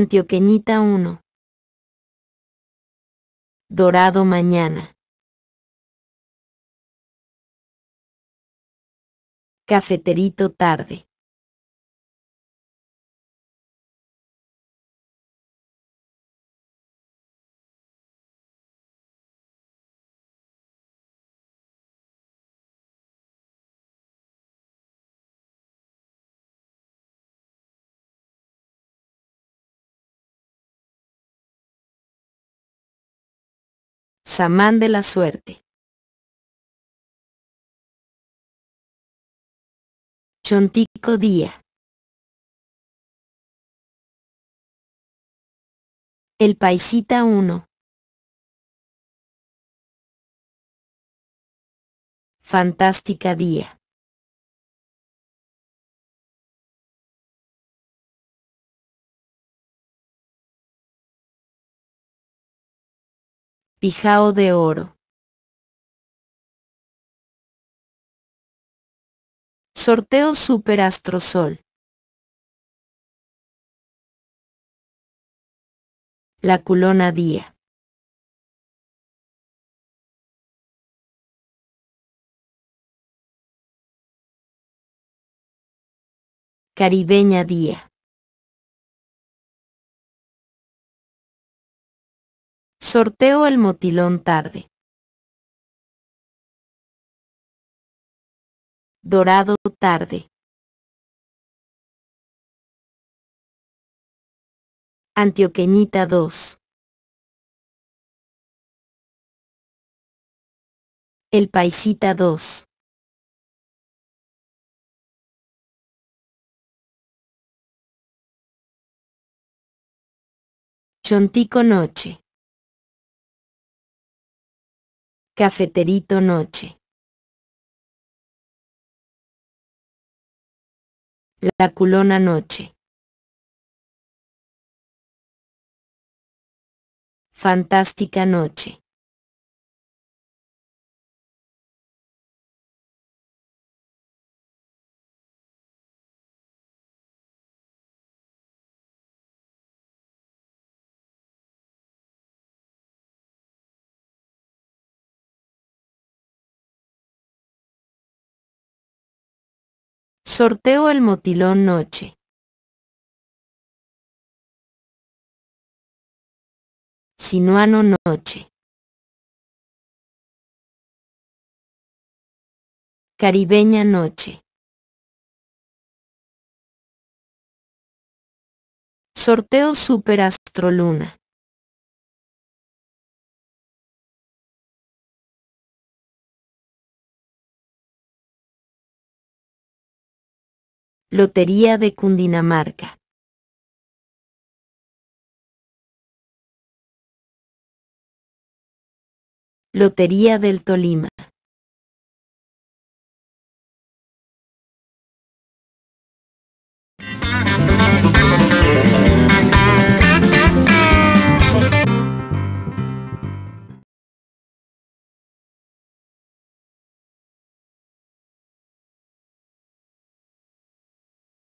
Antioqueñita 1. Dorado Mañana. Cafeterito Tarde. Samán de la suerte. Chontico Día. El Paisita 1. Fantástica Día. Pijao de oro. Sorteo Super Sol. La culona día. Caribeña día. Sorteo el motilón tarde. Dorado tarde. Antioqueñita 2. El Paisita 2. Chontico Noche. Cafeterito Noche. La culona noche. Fantástica noche. Sorteo el motilón noche. Sinuano noche. Caribeña noche. Sorteo Astroluna. Lotería de Cundinamarca. Lotería del Tolima.